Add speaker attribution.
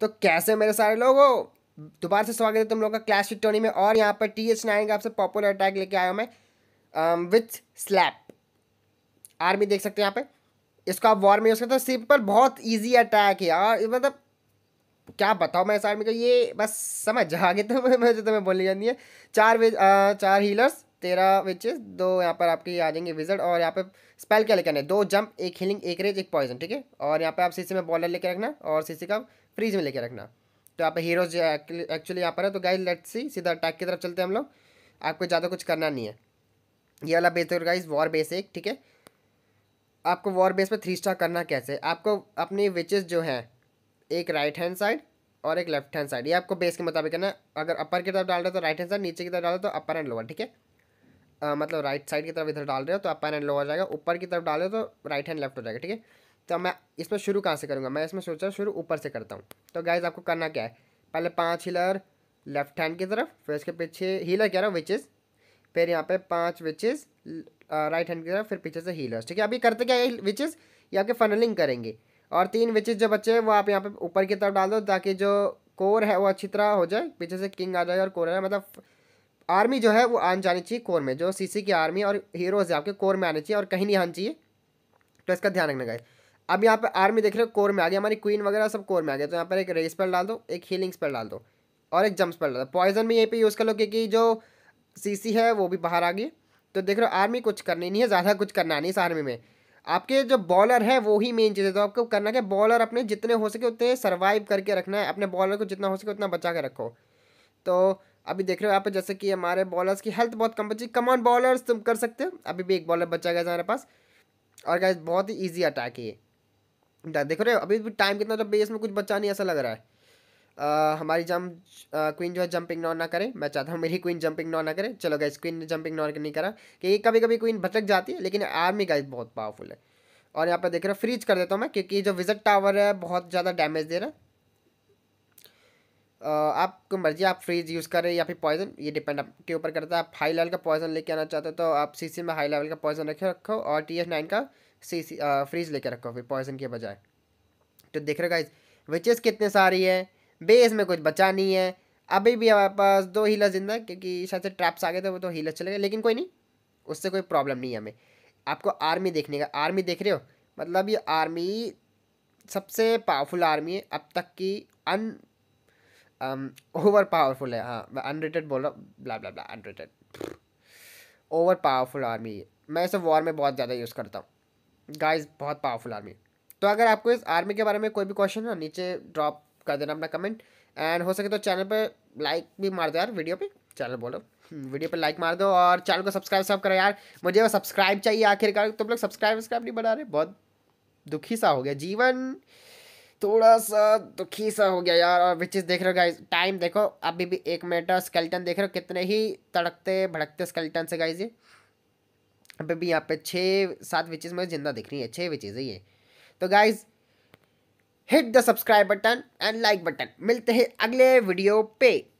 Speaker 1: तो कैसे मेरे सारे लोग हो दोबारा से स्वागत है तुम लोग का क्लैश टोनी में और यहाँ पर टी एच नाइन का आपसे पॉपुलर अटैक लेके आया हूँ मैं विथ स्लैप आर्मी देख सकते हैं यहाँ पे इसको आप वॉर में यूज़ करते हो सिंपल बहुत ईजी अटैक है यार मतलब क्या बताओ मैं इस आर्मी को ये बस समझ आगे तो मुझे तुम्हें बोली जानी है चार विज uh, चार हीलर्स तेरह विचेस दो यहाँ पर आपके आ जाएंगे विजट और यहाँ पे स्पेल क्या लेकर आना दो जंप एक हीलिंग एक रेज एक पॉइजन ठीक है और यहाँ पे आप सीसी में बॉलर लेकर रखना और सीसी का फ्रीज में लेके रखना तो यहाँ पर हीरोज एक्चुअली यहाँ पर है तो गाइज लेट्स सी सीधा अटैक की तरफ चलते हैं हम लोग आपको ज़्यादा कुछ करना नहीं है ये वाला बेस गाइज वॉर बेस एक ठीक है आपको वॉर बेस पर थ्री स्टार करना कैसे आपको अपनी विचेस जो हैं एक राइट हैंड साइड और एक लेफ्ट हैंड साइड ये आपको बेस के मुताबिक करना अगर अपर की तरफ डाल रहे हो तो राइट हैंड साइड नीचे की तरफ डाल रहे हो तो अपर एंड लोअर ठीक है मतलब राइट साइड की तरफ इधर डाल रहे हो तो अपर एंड लोअर जाएगा ऊपर की तरफ डाल रहे हो तो राइट हैंड लेफ्ट हो जाएगा ठीक है तो मैं इसमें शुरू कहाँ से करूँगा मैं इसमें सोचा शुरू ऊपर से करता हूँ तो गाइज आपको करना क्या है पहले पाँच हिलर लेफ्ट हैंड की तरफ फिर इसके पीछे हीलर कह रहा हूँ विचेज़ फिर यहाँ पे पाँच विचेज़ राइट हैंड की तरफ फिर पीछे से हीलर्स ठीक है अभी करते क्या विचेज़ ये आपके फनलिंग करेंगे और तीन विचेज़ जो बच्चे हैं वो आप यहाँ पे ऊपर की तरफ डाल दो ताकि जो कोर है वो अच्छी तरह हो जाए पीछे से किंग आ जाए और कोर है मतलब आर्मी जो है वो आन जानी चाहिए कोर में जो सी की आर्मी और हीरोज़ है आपके कोर में आने चाहिए और कहीं नहीं आनी चाहिए तो इसका ध्यान रखना चाहिए अब यहाँ पर आर्मी देख रहे हो कोर में आ गया हमारी क्वीन वगैरह सब कोर में आ गया तो यहाँ पर एक रेस पर डाल दो एक हीलिंग्स पर डाल दो और एक जम्प्स पर डाल दो पॉइजन भी यहीं पर यूज़ कर लो क्योंकि जो सीसी है वो भी बाहर आ गई तो देख रहे हो आर्मी कुछ करनी नहीं है ज़्यादा कुछ करना नहीं इस आर्मी में आपके जो बॉलर है वो ही मेन चीज़ है तो आपको करना क्या बॉलर अपने जितने हो सके उतने सर्वाइव करके रखना है अपने बॉलर को जितना हो सके उतना बचा के रखो तो अभी देख रहे हो यहाँ जैसे कि हमारे बॉलर्स की हेल्थ बहुत कम बची कमॉन बॉलर्स तुम कर सकते हो अभी भी एक बॉलर बचा गया हमारे पास और क्या बहुत ही ईजी अटैक है देखो रे अभी भी टाइम कितना जब बेस में कुछ बच्चा नहीं ऐसा लग रहा है आ, हमारी जम क्वीन जो है जंपिंग नॉन ना करे मैं चाहता हूँ मेरी क्वीन जंपिंग नॉन ना करे चलो गैस क्वीन ने जंपिंग नॉन नहीं करा क्योंकि कभी कभी क्वीन भटक जाती है लेकिन आर्मी गाइस बहुत पावरफुल है और यहाँ पर देख रहे हो फ्रीज कर देता हूँ मैं क्योंकि जो विजट टावर है बहुत ज़्यादा डैमेज दे रहा है आपको मर्जी आप फ्रीज यूज़ करें या फिर पॉइजन ये डिपेंड आपके ऊपर करता है आप हाई लेवल का पॉइजन लेके आना चाहते हो तो आप सीसी में हाई लेवल का पॉइजन रखे रखो और टी एस नाइन का सी सी फ्रीज लेके रखो फिर पॉइजन के बजाय तो देख रहे गाइज विचेस कितने सारी है बेस में कुछ बचा नहीं है अभी भी हमारे पास दो हीलर जिंदा क्योंकि शायद से ट्रैप्स आ गए थे वो तो हीलर चले गए लेकिन कोई नहीं उससे कोई प्रॉब्लम नहीं है हमें आपको आर्मी देखने का आर्मी देख रहे हो मतलब ये आर्मी सबसे पावरफुल आर्मी है अब तक की अन ओवर पावरफुल है हाँ मैं अनरेटेड बोल रहा हूँ blah blah blah unrated over powerful army है मैं इसे वॉर में बहुत ज़्यादा यूज़ करता हूँ गाइस बहुत पावरफुल आर्मी तो अगर आपको इस आर्मी के बारे में कोई भी क्वेश्चन है नीचे ड्रॉप कर देना अपना कमेंट एंड हो सके तो चैनल पर लाइक भी मार दो यार वीडियो पर चैनल बोलो वीडियो पर लाइक मार दो और चैनल को सब्सक्राइब सब करो यार मुझे वो सब्सक्राइब चाहिए आखिरकार तुम लोग सब्सक्राइब वब्सक्राइब नहीं बना रहे बहुत दुखी सा हो गया जीवन थोड़ा सा दुखी सा हो गया यार और विच देख रहे हो गाइज टाइम देखो अभी भी एक मिनट स्केल्टन देख रहे हो कितने ही तड़कते भड़कते स्केल्टन से गाइज अभी भी यहाँ पे छः सात विचेज मुझे जिंदा दिख रही है छः विचेज है ये तो guys hit the subscribe button and like button मिलते हैं अगले वीडियो पे